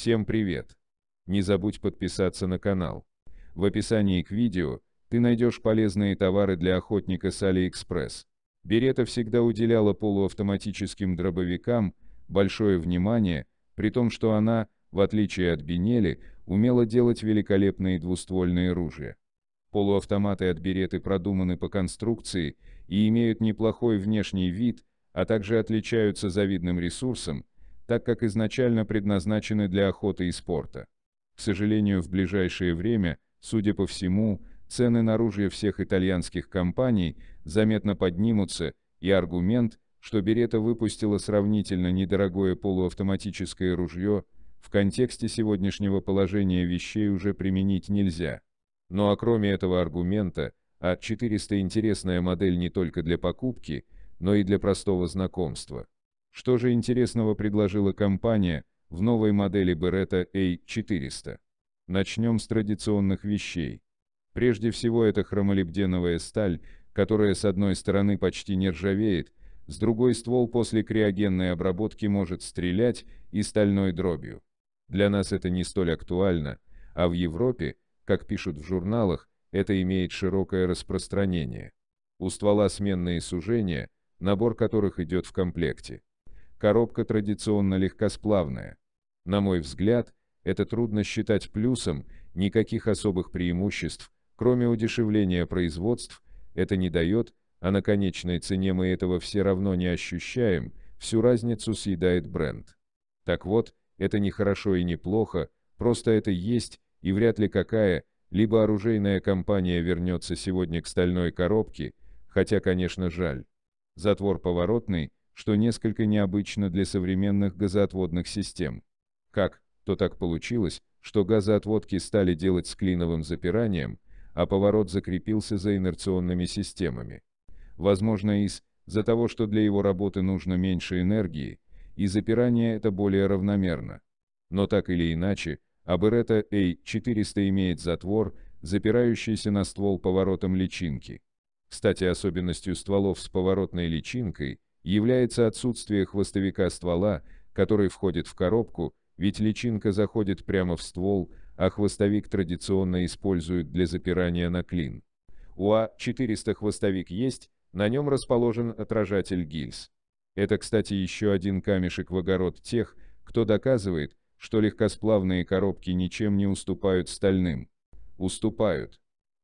Всем привет! Не забудь подписаться на канал. В описании к видео ты найдешь полезные товары для охотника с AliExpress. Берета всегда уделяла полуавтоматическим дробовикам большое внимание, при том, что она, в отличие от Бинели, умела делать великолепные двуствольные ружья. Полуавтоматы от Береты продуманы по конструкции и имеют неплохой внешний вид, а также отличаются завидным ресурсом, так как изначально предназначены для охоты и спорта. К сожалению, в ближайшее время, судя по всему, цены на оружие всех итальянских компаний заметно поднимутся, и аргумент, что Берета выпустила сравнительно недорогое полуавтоматическое ружье, в контексте сегодняшнего положения вещей уже применить нельзя. Ну а кроме этого аргумента, А400 интересная модель не только для покупки, но и для простого знакомства. Что же интересного предложила компания в новой модели Beretta A400? Начнем с традиционных вещей. Прежде всего это хромолибденовая сталь, которая с одной стороны почти не ржавеет, с другой ствол после криогенной обработки может стрелять и стальной дробью. Для нас это не столь актуально, а в Европе, как пишут в журналах, это имеет широкое распространение. У ствола сменные сужения, набор которых идет в комплекте коробка традиционно легкосплавная. На мой взгляд, это трудно считать плюсом, никаких особых преимуществ, кроме удешевления производств, это не дает, а на конечной цене мы этого все равно не ощущаем, всю разницу съедает бренд. Так вот, это не хорошо и не плохо, просто это есть, и вряд ли какая, либо оружейная компания вернется сегодня к стальной коробке, хотя, конечно, жаль. Затвор поворотный, что несколько необычно для современных газоотводных систем. Как то так получилось, что газоотводки стали делать с клиновым запиранием, а поворот закрепился за инерционными системами. Возможно, из-за того, что для его работы нужно меньше энергии, и запирание это более равномерно. Но так или иначе, Аберета а A400 имеет затвор, запирающийся на ствол поворотом личинки. Кстати, особенностью стволов с поворотной личинкой является отсутствие хвостовика ствола, который входит в коробку, ведь личинка заходит прямо в ствол, а хвостовик традиционно используют для запирания на клин. У А-400 хвостовик есть, на нем расположен отражатель гильз. Это, кстати, еще один камешек в огород тех, кто доказывает, что легкосплавные коробки ничем не уступают стальным. Уступают.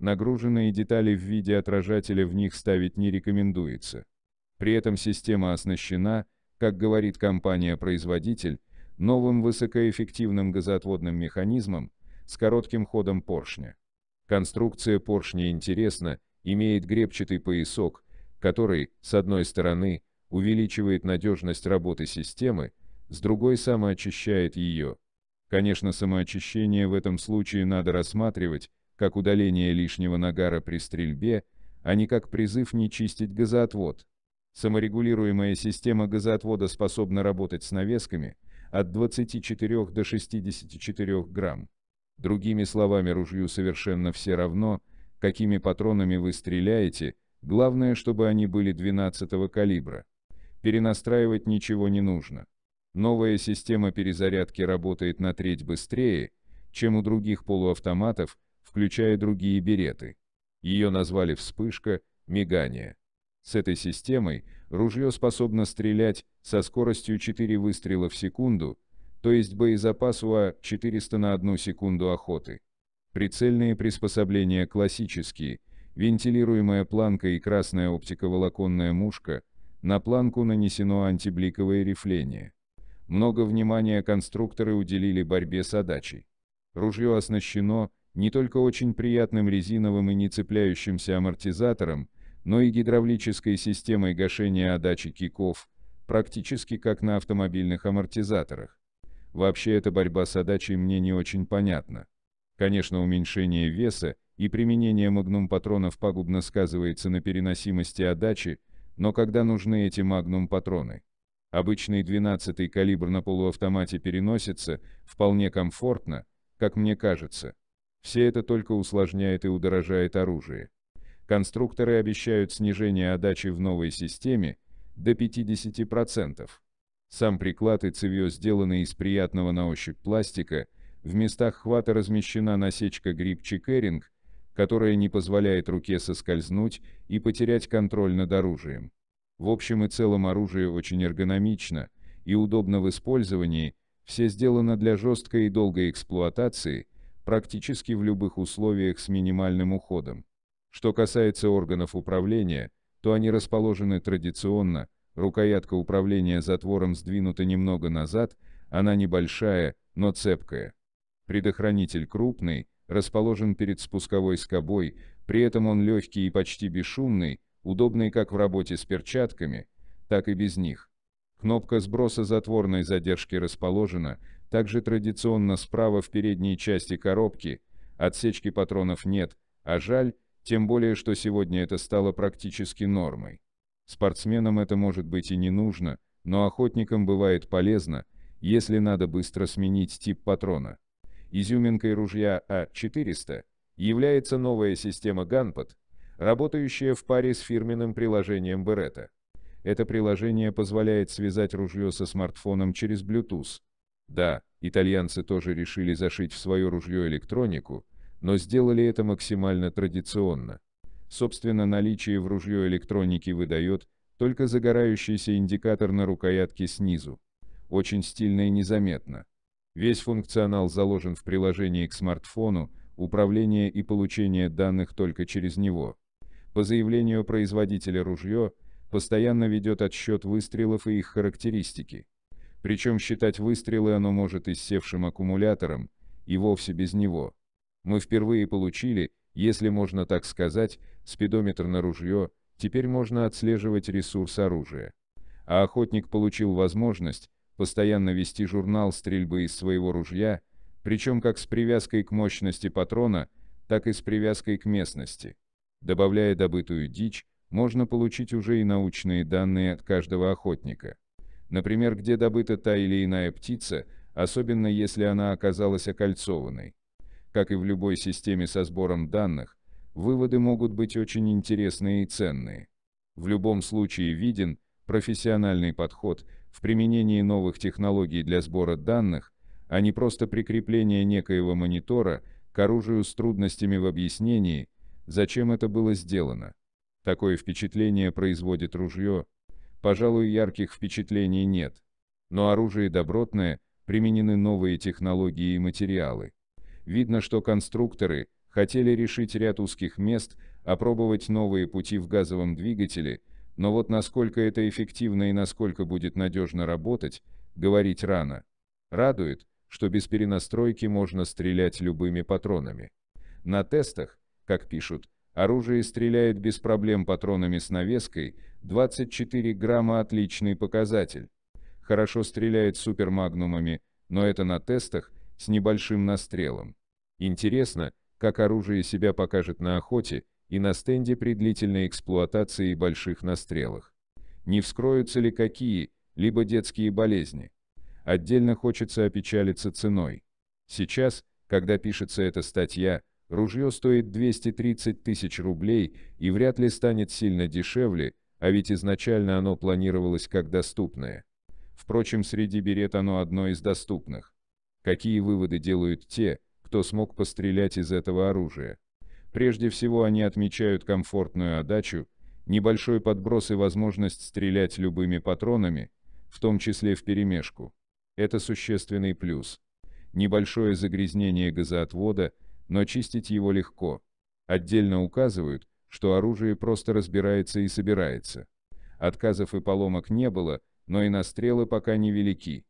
Нагруженные детали в виде отражателя в них ставить не рекомендуется. При этом система оснащена, как говорит компания-производитель, новым высокоэффективным газоотводным механизмом с коротким ходом поршня. Конструкция поршня интересна, имеет гребчатый поясок, который, с одной стороны, увеличивает надежность работы системы, с другой самоочищает ее. Конечно, самоочищение в этом случае надо рассматривать как удаление лишнего нагара при стрельбе, а не как призыв не чистить газоотвод. Саморегулируемая система газоотвода способна работать с навесками от 24 до 64 грамм. Другими словами, ружью совершенно все равно, какими патронами вы стреляете, главное, чтобы они были 12 калибра. Перенастраивать ничего не нужно. Новая система перезарядки работает на треть быстрее, чем у других полуавтоматов, включая другие береты. Ее назвали «вспышка», «мигание». С этой системой ружье способно стрелять со скоростью 4 выстрела в секунду, то есть боезапас УА 400 на 1 секунду охоты. Прицельные приспособления классические, вентилируемая планка и красная оптиковолоконная мушка, на планку нанесено антибликовое рифление. Много внимания конструкторы уделили борьбе с отдачей. Ружье оснащено не только очень приятным резиновым и не цепляющимся амортизатором, но и гидравлической системой гашения отдачи киков, практически как на автомобильных амортизаторах. Вообще эта борьба с отдачей мне не очень понятна. Конечно, уменьшение веса и применение магнум-патронов пагубно сказывается на переносимости отдачи, но когда нужны эти магнум-патроны? Обычный 12-й калибр на полуавтомате переносится вполне комфортно, как мне кажется. Все это только усложняет и удорожает оружие. Конструкторы обещают снижение отдачи в новой системе до 50%. Сам приклад и цевьё сделаны из приятного на ощупь пластика, в местах хвата размещена насечка грипп-чекеринг, которая не позволяет руке соскользнуть и потерять контроль над оружием. В общем и целом оружие очень эргономично и удобно в использовании, все сделано для жесткой и долгой эксплуатации, практически в любых условиях с минимальным уходом. Что касается органов управления, то они расположены традиционно, рукоятка управления затвором сдвинута немного назад, она небольшая, но цепкая. Предохранитель крупный, расположен перед спусковой скобой, при этом он легкий и почти бесшумный, удобный как в работе с перчатками, так и без них. Кнопка сброса затворной задержки расположена также традиционно справа в передней части коробки, отсечки патронов нет, а жаль, тем более, что сегодня это стало практически нормой. Спортсменам это может быть и не нужно, но охотникам бывает полезно, если надо быстро сменить тип патрона. Изюминкой ружья А400 является новая система Gunpad, работающая в паре с фирменным приложением Beretta. Это приложение позволяет связать ружье со смартфоном через Bluetooth. Да, итальянцы тоже решили зашить в свое ружье электронику, но сделали это максимально традиционно. Собственно, наличие в ружье электроники выдает только загорающийся индикатор на рукоятке снизу. Очень стильно и незаметно. Весь функционал заложен в приложении к смартфону, управление и получение данных только через него. По заявлению производителя ружье, постоянно ведет отсчет выстрелов и их характеристики. Причем считать выстрелы оно может и с севшим аккумулятором, и вовсе без него. Мы впервые получили, если можно так сказать, спидометр на ружье, теперь можно отслеживать ресурс оружия. А охотник получил возможность постоянно вести журнал стрельбы из своего ружья, причем как с привязкой к мощности патрона, так и с привязкой к местности. Добавляя добытую дичь, можно получить уже и научные данные от каждого охотника. Например, где добыта та или иная птица, особенно если она оказалась окольцованной. Как и в любой системе со сбором данных, выводы могут быть очень интересные и ценные. В любом случае виден профессиональный подход в применении новых технологий для сбора данных, а не просто прикрепление некоего монитора к оружию с трудностями в объяснении, зачем это было сделано. Такое впечатление производит ружье. Пожалуй, ярких впечатлений нет. Но оружие добротное, применены новые технологии и материалы. Видно, что конструкторы хотели решить ряд узких мест, опробовать новые пути в газовом двигателе, но вот насколько это эффективно и насколько будет надежно работать, говорить рано. Радует, что без перенастройки можно стрелять любыми патронами. На тестах, как пишут, оружие стреляет без проблем патронами с навеской, 24 грамма отличный показатель. Хорошо стреляет супермагнумами, но это на тестах, с небольшим настрелом. Интересно, как оружие себя покажет на охоте и на стенде при длительной эксплуатации и больших настрелах. Не вскроются ли какие, либо детские болезни. Отдельно хочется опечалиться ценой. Сейчас, когда пишется эта статья, ружье стоит 230 тысяч рублей и вряд ли станет сильно дешевле, а ведь изначально оно планировалось как доступное. Впрочем, среди берет оно одно из доступных. Какие выводы делают те, кто смог пострелять из этого оружия. Прежде всего они отмечают комфортную отдачу, небольшой подброс и возможность стрелять любыми патронами, в том числе в перемешку. Это существенный плюс. Небольшое загрязнение газоотвода, но чистить его легко. Отдельно указывают, что оружие просто разбирается и собирается. Отказов и поломок не было, но и настрелы пока невелики.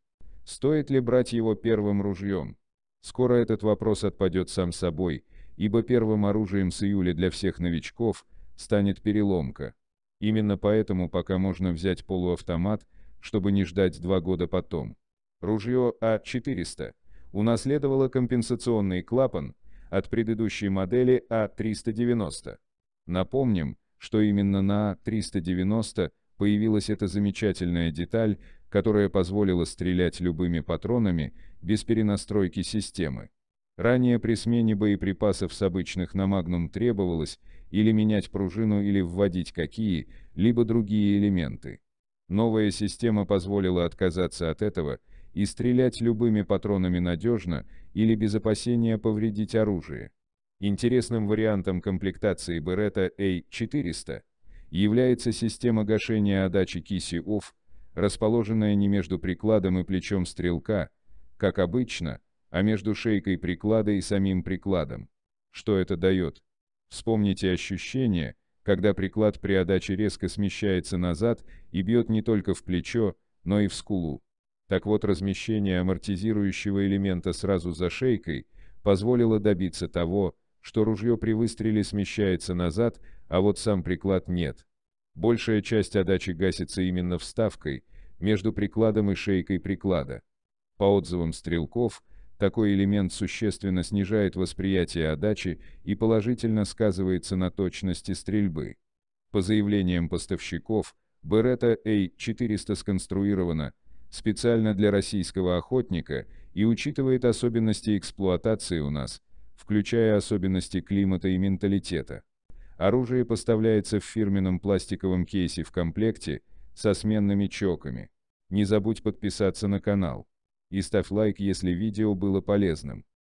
Стоит ли брать его первым ружьем? Скоро этот вопрос отпадет сам собой, ибо первым оружием с июля для всех новичков станет переломка. Именно поэтому пока можно взять полуавтомат, чтобы не ждать два года потом. Ружье А400 унаследовало компенсационный клапан от предыдущей модели А390. Напомним, что именно на А390 появилась эта замечательная деталь, которая позволила стрелять любыми патронами без перенастройки системы. Ранее при смене боеприпасов с обычных на «Магнум» требовалось или менять пружину или вводить какие-либо другие элементы. Новая система позволила отказаться от этого и стрелять любыми патронами надежно или без опасения повредить оружие. Интересным вариантом комплектации Beretta A400 а является система гашения отдачи киси-офф, расположенная не между прикладом и плечом стрелка, как обычно, а между шейкой приклада и самим прикладом. Что это дает? Вспомните ощущение, когда приклад при отдаче резко смещается назад и бьет не только в плечо, но и в скулу. Так вот размещение амортизирующего элемента сразу за шейкой позволило добиться того, что ружье при выстреле смещается назад, а вот сам приклад нет. Большая часть отдачи гасится именно вставкой, между прикладом и шейкой приклада. По отзывам стрелков, такой элемент существенно снижает восприятие отдачи и положительно сказывается на точности стрельбы. По заявлениям поставщиков, Беретта A400 сконструирована специально для российского охотника и учитывает особенности эксплуатации у нас, включая особенности климата и менталитета. Оружие поставляется в фирменном пластиковом кейсе в комплекте со сменными чоками. Не забудь подписаться на канал и ставь лайк, если видео было полезным.